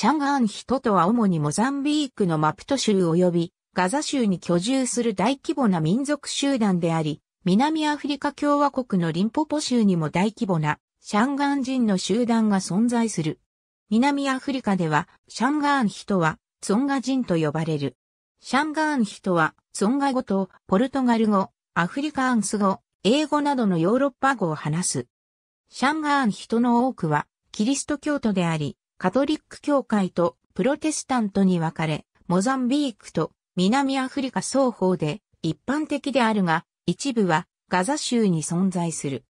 シャンガーン人とは主にモザンビークのマプト州及びガザ州に居住する大規模な民族集団であり、南アフリカ共和国のリンポポ州にも大規模なシャンガーン人の集団が存在する。南アフリカではシャンガーン人はツォンガ人と呼ばれる。シャンガーン人はツォンガ語とポルトガル語、アフリカアンス語、英語などのヨーロッパ語を話す。シャンガーン人の多くはキリスト教徒であり、カトリック教会とプロテスタントに分かれ、モザンビークと南アフリカ双方で一般的であるが、一部はガザ州に存在する。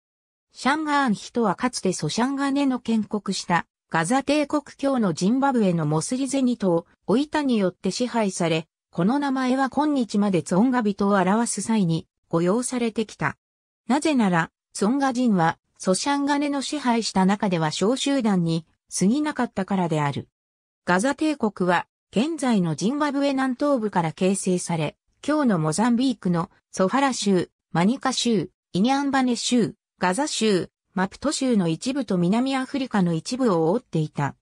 シャンガーン人はかつてソシャンガネの建国したガザ帝国教のジンバブエのモスリゼニトをオイタによって支配され、この名前は今日までツオンガ人を表す際に誤用されてきた。なぜなら、ツオンガ人はソシャンガネの支配した中では小集団に過ぎなかったからである。ガザ帝国は、現在のジンバブエ南東部から形成され、今日のモザンビークのソファラ州、マニカ州、イニャンバネ州、ガザ州、マプト州の一部と南アフリカの一部を覆っていた。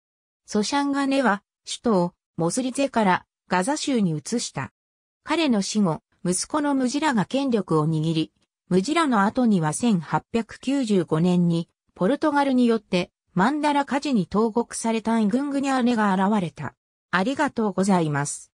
ソシャンガネは、首都をモスリゼからガザ州に移した。彼の死後、息子のムジラが権力を握り、ムジラの後には1895年にポルトガルによってマンダラ火事に投獄されたイグングニャーネが現れた。ありがとうございます。